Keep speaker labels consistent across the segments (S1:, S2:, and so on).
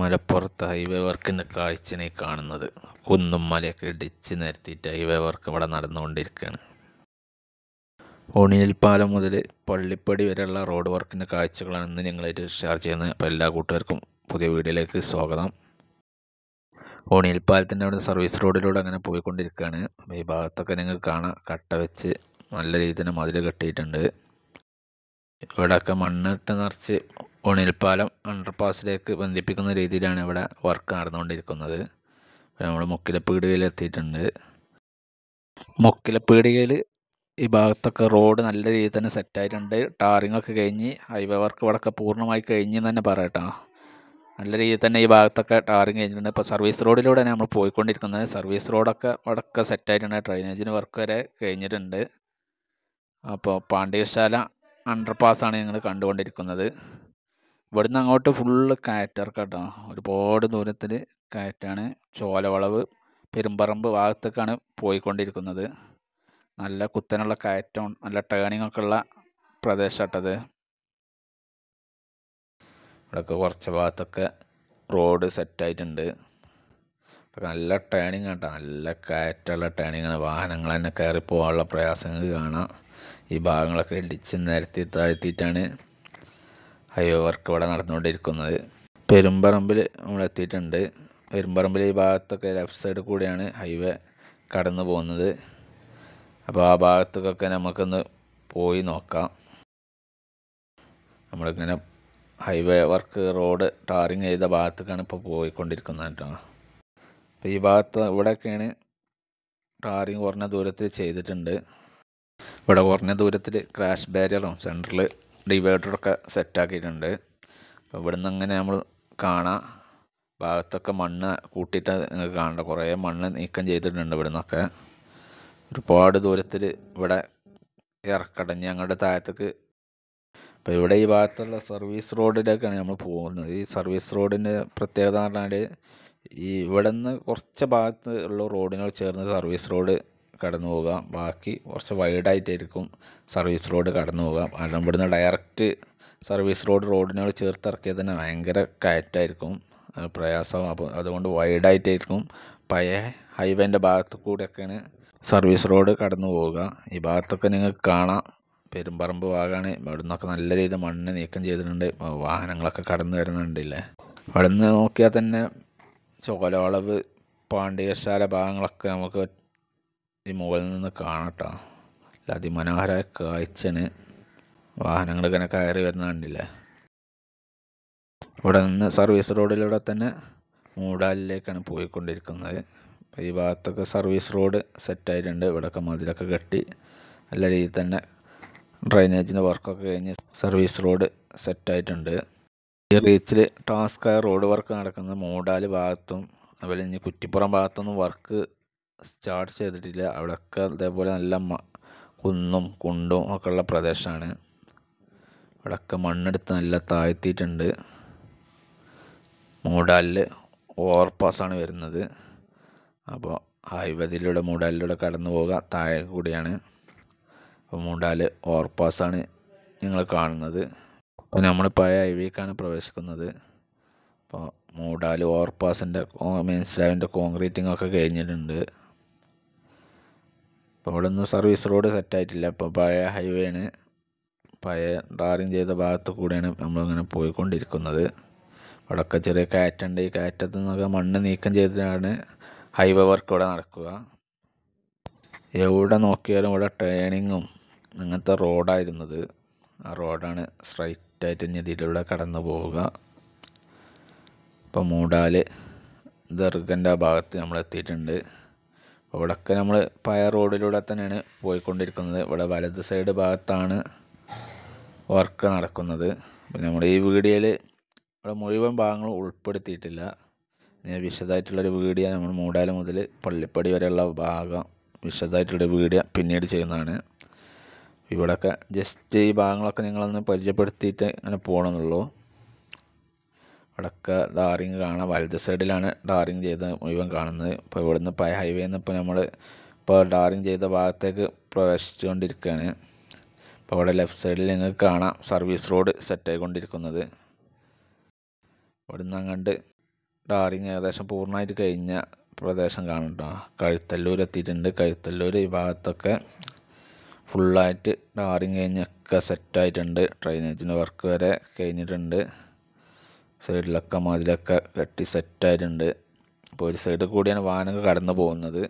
S1: മലപ്പുറത്ത് ഹൈവേ വർക്കിൻ്റെ കാഴ്ചനെ കാണുന്നത് കുന്നും മലയൊക്കെ ഇടിച്ച് നിരത്തിയിട്ട് ഹൈവേ വർക്ക് ഇവിടെ നടന്നുകൊണ്ടിരിക്കുകയാണ് ഒണിയൽ പാലം മുതൽ പള്ളിപ്പടി വരെയുള്ള റോഡ് വർക്കിൻ്റെ കാഴ്ചകളാണ് ഇന്ന് ഞങ്ങളായിട്ട് ഷെയർ ചെയ്യുന്നത് അപ്പോൾ എല്ലാ കൂട്ടുകാർക്കും പുതിയ വീഡിയോയിലേക്ക് സ്വാഗതം ഓണിയൽ പാലത്തിൻ്റെ അവിടെ സർവീസ് റോഡിലൂടെ അങ്ങനെ പോയിക്കൊണ്ടിരിക്കുകയാണ് അപ്പോൾ ഈ ഭാഗത്തൊക്കെ ഞങ്ങൾ കാണാം കട്ട വെച്ച് നല്ല രീതിയിൽ തന്നെ മതിൽ കെട്ടിയിട്ടുണ്ട് ഇവിടെയൊക്കെ മണ്ണിട്ട് നിറച്ച് ഒണിൽപ്പാലം അണ്ടർപാസിലേക്ക് ബന്ധിപ്പിക്കുന്ന രീതിയിലാണ് ഇവിടെ വർക്ക് നടന്നുകൊണ്ടിരിക്കുന്നത് നമ്മൾ മുക്കിലപ്പീടികയിൽ എത്തിയിട്ടുണ്ട് മുക്കിലപ്പീടികയിൽ ഈ ഭാഗത്തൊക്കെ റോഡ് നല്ല രീതിയിൽ തന്നെ സെറ്റായിട്ടുണ്ട് ടാറിങ്ങൊക്കെ കഴിഞ്ഞ് ഹൈവേ വർക്ക് ഇവിടെയൊക്കെ പൂർണ്ണമായി കഴിഞ്ഞ് തന്നെ പറയട്ടോ നല്ല രീതിയിൽ തന്നെ ഈ ഭാഗത്തൊക്കെ ടാറിങ് കഴിഞ്ഞിട്ടുണ്ട് ഇപ്പോൾ സർവീസ് റോഡിലൂടെയാണ് നമ്മൾ പോയിക്കൊണ്ടിരിക്കുന്നത് സർവീസ് റോഡൊക്കെ ഇവിടെയൊക്കെ സെറ്റായിട്ടുണ്ട് ഡ്രൈനേജിന് വർക്ക് വരെ കഴിഞ്ഞിട്ടുണ്ട് അപ്പോൾ പാണ്ഡ്യശാല ആണ് ഞങ്ങൾ കണ്ടുകൊണ്ടിരിക്കുന്നത് ഇവിടുന്ന് അങ്ങോട്ട് ഫുള്ള് കയറ്റിറക്കാട്ടോ ഒരുപാട് ദൂരത്തിൽ കയറ്റാണ് ചോലവളവ് പെരുമ്പറമ്പ് ഭാഗത്തേക്കാണ് പോയിക്കൊണ്ടിരിക്കുന്നത് നല്ല കുത്തനുള്ള കയറ്റവും നല്ല ടേണിംഗ് ഒക്കെ ഉള്ള പ്രദേശമാട്ടത് ഇവിടെയൊക്കെ കുറച്ച് ഭാഗത്തൊക്കെ റോഡ് സെറ്റായിട്ടുണ്ട് നല്ല ടേണിംഗ് കേട്ടോ നല്ല കയറ്റുള്ള ടേണിങ്ങാണ് വാഹനങ്ങൾ തന്നെ കയറി പോകാനുള്ള പ്രയാസങ്ങൾ കാണാം ഈ ഭാഗങ്ങളൊക്കെ ഇടിച്ച് നിരത്തി താഴ്ത്തിയിട്ടാണ് ഹൈവേ വർക്ക് ഇവിടെ നടന്നുകൊണ്ടിരിക്കുന്നത് പെരുമ്പറമ്പിൽ നമ്മൾ എത്തിയിട്ടുണ്ട് പെരുമ്പറമ്പിൽ ഈ ഭാഗത്തൊക്കെ ലെഫ്റ്റ് സൈഡ് കൂടെയാണ് ഹൈവേ കടന്നു പോകുന്നത് അപ്പോൾ ആ ഭാഗത്തൊക്കെ നമുക്കൊന്ന് പോയി നോക്കാം നമ്മളിങ്ങനെ ഹൈവേ വർക്ക് റോഡ് ടാറിങ് ചെയ്ത ഭാഗത്തേക്കാണ് ഇപ്പോൾ പോയിക്കൊണ്ടിരിക്കുന്നത് കേട്ടോ അപ്പോൾ ഈ ഭാഗത്ത് ഇവിടെയൊക്കെയാണ് ടാറിങ് കുറഞ്ഞ ദൂരത്തിൽ ചെയ്തിട്ടുണ്ട് ഇവിടെ കുറഞ്ഞ ദൂരത്തിൽ ക്രാഷ് ബാരിയറും സെൻറ്ററിൽ ഡിവൈഡറൊക്കെ സെറ്റാക്കിയിട്ടുണ്ട് അപ്പോൾ ഇവിടെ നിന്ന് അങ്ങനെ നമ്മൾ കാണാം ഭാഗത്തൊക്കെ മണ്ണ് കൂട്ടിയിട്ട് നിങ്ങൾക്ക് കാണണ്ട കുറേ മണ്ണ് നീക്കം ചെയ്തിട്ടുണ്ട് ഇവിടെ നിന്നൊക്കെ ഒരുപാട് ദൂരത്തിൽ ഇവിടെ ഇറക്കടഞ്ഞ് ഞങ്ങളുടെ താഴത്തേക്ക് അപ്പോൾ ഇവിടെ ഈ ഭാഗത്തുള്ള സർവീസ് റോഡിലേക്കാണ് നമ്മൾ പോകുന്നത് ഈ സർവീസ് റോഡിൻ്റെ പ്രത്യേകത എന്ന് പറഞ്ഞാൽ ഈ ഇവിടെ നിന്ന് കുറച്ച് ഭാഗത്ത് ഉള്ള റോഡിനോട് ചേർന്ന് സർവീസ് റോഡ് കടന്നു പോകാം ബാക്കി കുറച്ച് വൈഡായിട്ടായിരിക്കും സർവീസ് റോഡ് കടന്നു പോകാം കാരണം ഇവിടുന്ന് ഡയറക്റ്റ് സർവീസ് റോഡ് റോഡിനോട് ചേർത്തിറക്കിയത് തന്നെ ഭയങ്കര കയറ്റായിരിക്കും പ്രയാസം അപ്പോൾ അതുകൊണ്ട് വൈഡായിട്ടായിരിക്കും പഴയ ഹൈവേൻ്റെ ഭാഗത്ത് കൂടെയൊക്കെയാണ് സർവീസ് റോഡ് കടന്നു പോവുക ഈ ഭാഗത്തൊക്കെ നിങ്ങൾക്ക് കാണാം പെരുമ്പറമ്പ് ഭാഗമാണ് ഇവിടെ നിന്നൊക്കെ നല്ല രീതിയിൽ മണ്ണ് നീക്കം ചെയ്തിട്ടുണ്ട് വാഹനങ്ങളൊക്കെ കടന്നു വരുന്നുണ്ടല്ലേ ഇവിടെ നിന്ന് നോക്കിയാൽ തന്നെ ചോലവളവ് പാണ്ഡികശാല ഭാഗങ്ങളൊക്കെ നമുക്ക് ഈ മുകളിൽ നിന്ന് കാണട്ടോ അതിമനോഹരായ കാഴ്ചന് വാഹനങ്ങൾ ഇങ്ങനെ കയറി വരുന്ന ഇവിടെ നിന്ന് സർവീസ് റോഡിലൂടെ തന്നെ മൂടാലിലേക്കാണ് പോയിക്കൊണ്ടിരിക്കുന്നത് ഈ ഭാഗത്തൊക്കെ സർവീസ് റോഡ് സെറ്റായിട്ടുണ്ട് ഇവിടെയൊക്കെ മതിലൊക്കെ കെട്ടി നല്ല രീതിയിൽ തന്നെ ഡ്രൈനേജിൻ്റെ വർക്കൊക്കെ കഴിഞ്ഞ് സർവീസ് റോഡ് സെറ്റായിട്ടുണ്ട് ഈ റീച്ചിൽ ടാസ്ക് റോഡ് വർക്ക് നടക്കുന്നത് മൂടാല് ഭാഗത്തും അതുപോലെ ഇനി കുറ്റിപ്പുറം ഭാഗത്തൊന്നും വർക്ക് സ്റ്റാർട്ട് ചെയ്തിട്ടില്ല അവിടെയൊക്കെ ഇതേപോലെ നല്ല കുന്നും കുണ്ടും ഒക്കെയുള്ള പ്രദേശമാണ് ഇവിടെയൊക്കെ മണ്ണെടുത്ത് നല്ല താഴ്ത്തിയിട്ടുണ്ട് മൂടാലില് ഓവർപാസ്സാണ് വരുന്നത് അപ്പോൾ ഹൈവേതിലൂടെ മൂടാലിലൂടെ കടന്നു പോകുക താഴെ കൂടിയാണ് അപ്പോൾ മൂടാല് ഓവർപാസ്സാണ് നിങ്ങൾ കാണുന്നത് അപ്പോൾ നമ്മൾ പഴയ ഹൈവേക്കാണ് പ്രവേശിക്കുന്നത് അപ്പോൾ മൂടാല് ഓവർപാസിൻ്റെ മീൻസ് അതിൻ്റെ കോൺക്രീറ്റിംഗ് ഒക്കെ കഴിഞ്ഞിട്ടുണ്ട് അപ്പോൾ അവിടെ ഒന്നും സർവീസ് റോഡ് സെറ്റായിട്ടില്ല അപ്പോൾ പഴയ ഹൈവേ ആണ് പഴയ ടാറിങ് ചെയ്ത ഭാഗത്ത് കൂടെയാണ് നമ്മളിങ്ങനെ പോയിക്കൊണ്ടിരിക്കുന്നത് അവിടെയൊക്കെ ചെറിയ കാറ്റുണ്ട് ഈ കാറ്റത്ത് നിന്നൊക്കെ മണ്ണ് നീക്കം ചെയ്തിട്ടാണ് ഹൈവേ വർക്ക് ഇവിടെ നടക്കുക എവിടെ നോക്കിയാലും ഇവിടെ ടേണിങ്ങും അങ്ങനത്തെ റോഡായിരുന്നത് ആ റോഡാണ് സ്ട്രൈറ്റ് ഇനി ഇതിലൂടെ കടന്നു പോവുക ഇപ്പോൾ മൂടാല് ദർഗൻ്റെ ആ ഭാഗത്ത് നമ്മൾ എത്തിയിട്ടുണ്ട് ഇവിടെയൊക്കെ നമ്മൾ പയർ റോഡിലൂടെ തന്നെയാണ് പോയിക്കൊണ്ടിരിക്കുന്നത് ഇവിടെ വലത് സൈഡ് ഭാഗത്താണ് വർക്ക് നടക്കുന്നത് നമ്മുടെ ഈ വീഡിയോയിൽ ഇവിടെ മുഴുവൻ ഭാഗങ്ങളും ഉൾപ്പെടുത്തിയിട്ടില്ല പിന്നെ വിശദമായിട്ടുള്ളൊരു വീഡിയോ നമ്മൾ മൂടാല മുതൽ പള്ളിപ്പടി വരെയുള്ള ഭാഗം വിശദമായിട്ടുള്ളൊരു വീഡിയോ പിന്നീട് ചെയ്യുന്നതാണ് ഇവിടെയൊക്കെ ജസ്റ്റ് ഈ ഭാഗങ്ങളൊക്കെ നിങ്ങളൊന്ന് പരിചയപ്പെടുത്തിയിട്ട് അങ്ങനെ പോകണമെന്നുള്ളൂ അടക്ക ഡാറിങ് കാണാം വലത് സൈഡിലാണ് ഡാറിങ് ചെയ്ത മുഴുവൻ കാണുന്നത് ഇപ്പോൾ ഇവിടുന്ന് പഴയ ഹൈവേയിൽ നിന്ന് ഇപ്പോൾ നമ്മൾ ഇപ്പോൾ ഡാറിങ് ചെയ്ത ഭാഗത്തേക്ക് പ്രവേശിച്ചുകൊണ്ടിരിക്കുകയാണ് അപ്പോൾ ഇവിടെ ലെഫ്റ്റ് സൈഡിൽ നിങ്ങൾക്ക് കാണാം സർവീസ് റോഡ് സെറ്റായിക്കൊണ്ടിരിക്കുന്നത് ഇവിടുന്ന് അങ്ങോട്ട് ഡാറിങ് ഏകദേശം പൂർണ്ണമായിട്ട് കഴിഞ്ഞ പ്രദേശം കാണണ്ടോ കഴുത്തല്ലൂർ എത്തിയിട്ടുണ്ട് കഴുത്തല്ലൂർ ഈ ഭാഗത്തൊക്കെ ഫുള്ളായിട്ട് ഡാറിങ് കഴിഞ്ഞൊക്കെ സെറ്റായിട്ടുണ്ട് ഡ്രൈനേജിൻ്റെ വർക്ക് വരെ കഴിഞ്ഞിട്ടുണ്ട് സൈഡിലൊക്കെ മതിലൊക്കെ കെട്ടി സെറ്റായിട്ടുണ്ട് അപ്പോൾ ഒരു സൈഡിൽ കൂടിയാണ് വാഹനങ്ങൾ കടന്നു പോകുന്നത്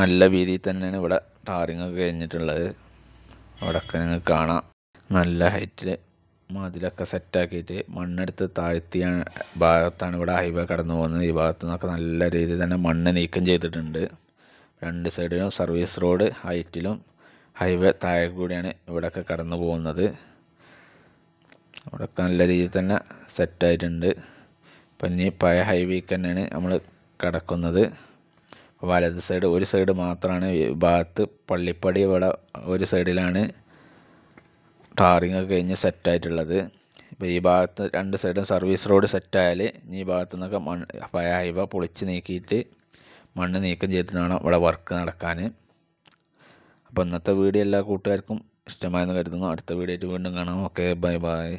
S1: നല്ല രീതിയിൽ തന്നെയാണ് ഇവിടെ ടാറിങ് ഒക്കെ കഴിഞ്ഞിട്ടുള്ളത് അവിടെയൊക്കെ നിങ്ങൾക്ക് കാണാം നല്ല ഹൈറ്റിൽ മതിലൊക്കെ സെറ്റാക്കിയിട്ട് മണ്ണെടുത്ത് താഴ്ത്തിയ ഭാഗത്താണ് ഇവിടെ ഹൈവേ കടന്നു പോകുന്നത് ഈ ഭാഗത്തു നിന്നൊക്കെ നല്ല രീതിയിൽ തന്നെ മണ്ണ് നീക്കം ചെയ്തിട്ടുണ്ട് രണ്ട് സൈഡിലും സർവീസ് റോഡ് ഹൈറ്റിലും ഹൈവേ താഴെ കൂടിയാണ് ഇവിടെയൊക്കെ കടന്നു പോകുന്നത് അവിടെയൊക്കെ നല്ല രീതിയിൽ തന്നെ സെറ്റായിട്ടുണ്ട് അപ്പം ഇനി പഴയ ഹൈവേക്ക് തന്നെയാണ് നമ്മൾ കിടക്കുന്നത് വലത് സൈഡ് ഒരു സൈഡ് മാത്രമാണ് ഭാഗത്ത് പള്ളിപ്പടി ഇവിടെ ഒരു സൈഡിലാണ് ടാറിങ് ഒക്കെ കഴിഞ്ഞ് സെറ്റായിട്ടുള്ളത് ഇപ്പോൾ ഈ ഭാഗത്ത് രണ്ട് സൈഡും സർവീസ് റോഡ് സെറ്റായാൽ ഇനി ഈ ഭാഗത്തു നിന്നൊക്കെ മണ്ണ് പഴയ ഹൈവ പൊളിച്ച് നീക്കിയിട്ട് മണ്ണ് നീക്കം ചെയ്തിട്ടാണ് ഇവിടെ വർക്ക് നടക്കാൻ അപ്പോൾ ഇന്നത്തെ വീഡിയോ എല്ലാ കൂട്ടുകാർക്കും ഇഷ്ടമായെന്ന് കരുതുന്നു അടുത്ത വീഡിയോ വീണ്ടും കാണാം ഓക്കെ ബൈ ബൈ